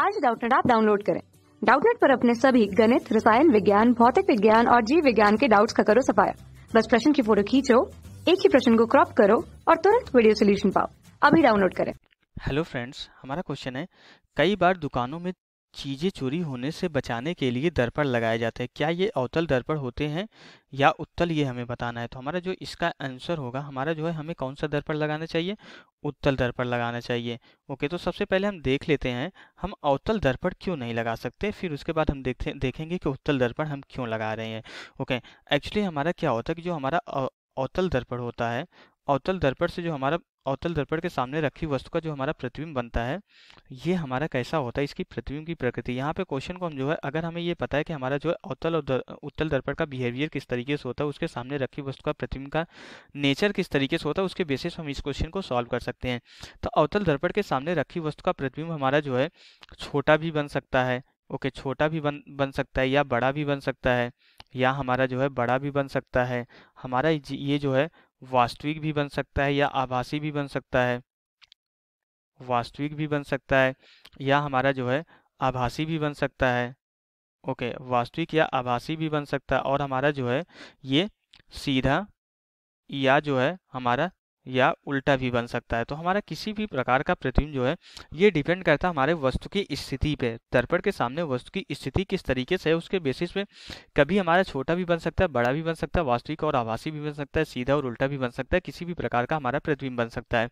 आज डाउटनेट आप डाउनलोड करें डाउटनेट पर अपने सभी गणित रसायन विज्ञान भौतिक विज्ञान और जीव विज्ञान के डाउट्स का करो सफाया बस प्रश्न की फोटो खींचो एक ही प्रश्न को क्रॉप करो और तुरंत वीडियो सोल्यूशन पाओ अभी डाउनलोड करें हेलो फ्रेंड्स हमारा क्वेश्चन है कई बार दुकानों में चीज़ें चोरी होने से बचाने के लिए दर्पण लगाए जाते हैं क्या ये अवतल दर्पण होते हैं या उत्तल ये हमें बताना है तो हमारा जो इसका आंसर होगा हमारा जो है हमें कौन सा दर्पण लगाना चाहिए उत्तल दर्पण लगाना चाहिए ओके तो सबसे पहले हम देख लेते हैं हम अवतल दर्पण क्यों नहीं लगा सकते फिर उसके बाद हम देखते देखेंगे कि उत्तल दर्पण हम क्यों लगा रहे हैं ओके एक्चुअली हमारा क्या होता है कि जो हमारा अवतल दर्पण होता है अवतल दर्पण से जो हमारा अवतल दर्पण के सामने रखी वस्तु का जो हमारा प्रतिबिंब बनता है ये हमारा कैसा होता है इसकी प्रतिबिंब की प्रकृति यहाँ पे क्वेश्चन को हम जो है अगर हमें ये पता है कि हमारा जो है अवतल और दर, उत्तल दर्पण का बिहेवियर किस तरीके से होता है उसके सामने रखी वस्तु का प्रतिबिंब का नेचर किस तरीके से होता है उसके बेसिस हम इस क्वेश्चन को सॉल्व कर सकते हैं तो अवतल दर्पण के सामने रखी वस्तु का प्रतिबिंब हमारा जो है छोटा भी बन सकता है ओके छोटा भी बन बन सकता है या बड़ा भी बन सकता है या हमारा जो है बड़ा भी बन सकता है हमारा ये जो है वास्तविक भी बन सकता है या आभासी भी बन सकता है वास्तविक भी बन सकता है या हमारा जो है आभासी भी बन सकता है ओके वास्तविक या आभासी भी बन सकता है और हमारा जो है ये सीधा या जो है हमारा या उल्टा भी बन सकता है तो हमारा किसी भी प्रकार का प्रतिबिंब जो है ये डिपेंड करता है हमारे वस्तु की स्थिति पे दर्पण के सामने वस्तु की स्थिति किस तरीके से है उसके बेसिस पे कभी हमारा छोटा भी बन सकता है बड़ा भी बन सकता है वास्तविक और आभासी भी बन सकता है सीधा और उल्टा भी बन सकता है किसी भी प्रकार का हमारा प्रतिबिंब बन सकता है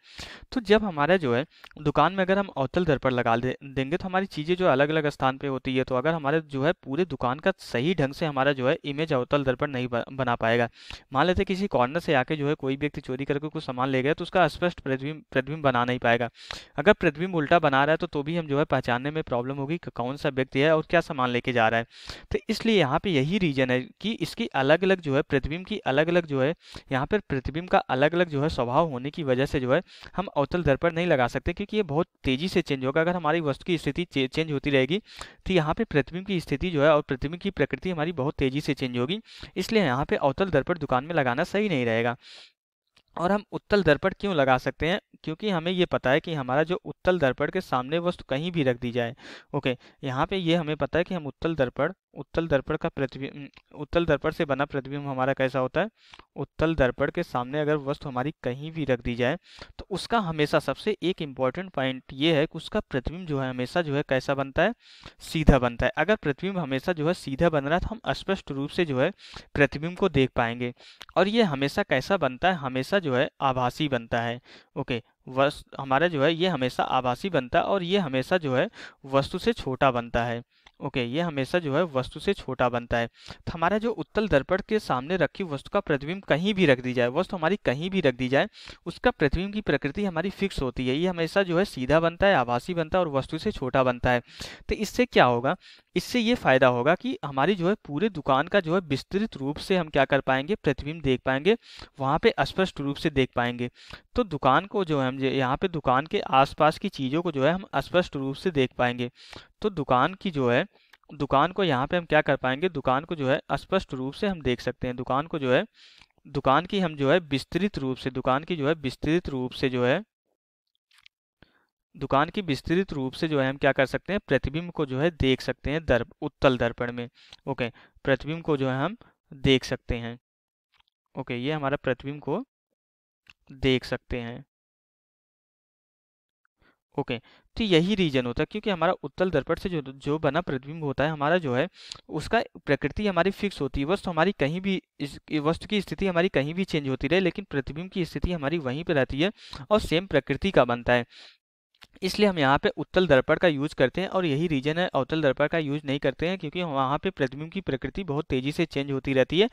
तो जब हमारा जो है दुकान में अगर हम अवतल दर्पण लगा दे, देंगे तो हमारी चीज़ें जो अलग अलग स्थान पर होती है तो अगर हमारे जो है पूरे दुकान का सही ढंग से हमारा जो है इमेज अवतल दर्पण नहीं बना पाएगा मान लेते किसी कॉर्नर से आके जो है कोई व्यक्ति चोरी करके कुछ सामान इलेक्ट्रॉन ले गए तो उसका स्पष्ट प्रतिबिंब प्रतिबिंब बना नहीं पाएगा अगर प्रतिबिंब उल्टा बना रहा है तो तो भी हम जो है पहचानने में प्रॉब्लम होगी कि कौन सा व्यक्ति है और क्या सामान लेके जा रहा है तो इसलिए यहाँ पे यही रीजन है कि इसकी अलग अलग जो है प्रतिबिंब की अलग अलग जो है यहाँ पर प्रतिबिंब का अलग अलग जो है स्वभाव होने की वजह से जो है हम अवतल दर पर नहीं लगा सकते क्योंकि ये बहुत तेजी से चेंज होगा अगर हमारी वस्तु की स्थिति चेंज होती रहेगी तो यहाँ पर प्रतिबिंब की स्थिति जो है और प्रतिबिंब की प्रकृति हमारी बहुत तेजी से चेंज होगी इसलिए यहाँ पे अवतल दर पर दुकान में लगाना सही नहीं रहेगा और हम उत्तल दर्पण क्यों लगा सकते हैं क्योंकि हमें ये पता है कि हमारा जो उत्तल दर्पण के सामने वस्तु कहीं भी रख दी जाए ओके यहाँ पे ये हमें पता है कि हम उत्तल दर्पण उत्तल दर्पण का प्रतिबिंब उत्तल दर्पण से बना प्रतिबिंब हमारा कैसा होता है उत्तल दर्पण के सामने अगर वस्तु हमारी कहीं भी रख दी जाए तो उसका हमेशा सबसे एक इम्पॉर्टेंट पॉइंट ये है कि उसका प्रतिबिंब जो है हमेशा जो है कैसा बनता है सीधा बनता है अगर प्रतिबिंब हमेशा जो है सीधा बन रहा है तो हम स्पष्ट रूप से जो है प्रतिबिंब को देख पाएंगे और ये हमेशा कैसा बनता है हमेशा जो है आभासी बनता है ओके वस्तु हमारा जो है ये हमेशा आभासी बनता है और ये हमेशा जो है वस्तु से छोटा बनता है ओके ये हमेशा जो है वस्तु से छोटा बनता है तो हमारा जो उत्तल दर्पण के सामने रखी वस्तु का प्रतिबिंब कहीं भी रख दी जाए वस्तु हमारी कहीं भी रख दी जाए उसका प्रतिबिंब की प्रकृति हमारी फिक्स होती है ये हमेशा जो है सीधा बनता है आभासी बनता है और वस्तु से छोटा बनता है तो इससे क्या होगा इससे ये फ़ायदा होगा कि हमारी जो है पूरे दुकान का जो है विस्तृत रूप से हम क्या कर पाएंगे प्रतिबिंब देख पाएंगे वहाँ पे स्पष्ट रूप से देख पाएंगे तो दुकान को जो है हम यहाँ पे दुकान के आसपास की चीज़ों को जो है हम स्पष्ट रूप से देख पाएंगे तो दुकान की जो है दुकान को यहाँ पे हम क्या कर पाएंगे दुकान को जो है स्पष्ट रूप से हम देख सकते हैं दुकान को जो है दुकान की हम जो है विस्तृत रूप से दुकान की जो है विस्तृत रूप से जो है दुकान की विस्तृत रूप से जो है हम क्या कर सकते हैं प्रतिबिंब को जो है देख सकते हैं दर्प उत्तल दर्पण में ओके प्रतिबिंब को जो है हम देख सकते हैं ओके ये हमारा प्रतिबिंब को देख सकते हैं ओके तो यही रीजन होता है क्योंकि हमारा उत्तल दर्पण से जो जो बना प्रतिबिंब होता है हमारा जो है उसका प्रकृति हमारी फिक्स होती है वस्तु हमारी कहीं भी इस वस्तु की स्थिति हमारी कहीं भी चेंज होती रहे लेकिन प्रतिबिंब की स्थिति हमारी वहीं पर रहती है और सेम प्रकृति का बनता है इसलिए हम यहाँ पे उत्तल दर्पण का यूज करते हैं और यही रीजन है अवतल दर्पण का यूज नहीं करते हैं क्योंकि वहाँ पे प्रतिबिंब की प्रकृति बहुत तेजी से चेंज होती रहती है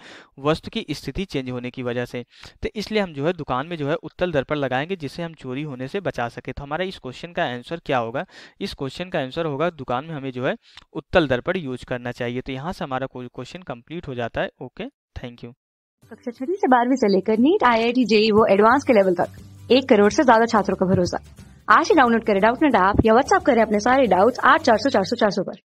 वस्तु की स्थिति चेंज होने की वजह से तो इसलिए हम जो है दुकान में जो है उत्तल दर्पण लगाएंगे जिससे हम चोरी होने से बचा सके तो हमारा इस क्वेश्चन का आंसर क्या होगा इस क्वेश्चन का आंसर होगा दुकान में हमें जो है उत्तल दर्पण यूज करना चाहिए तो यहाँ से हमारा क्वेश्चन कम्प्लीट हो जाता है ओके थैंक यू कक्षा छठी से बारहवीं से लेकर NEET I I T JEE वो एडवांस के लेवल तक एक करोड़ से ज्यादा छात्रों का भरोसा आज ही डाउनलोड करें ना डाप या व्हाट्सअप करें अपने सारे डाउट्स आठ चार सौ चार सौ चार सौ पर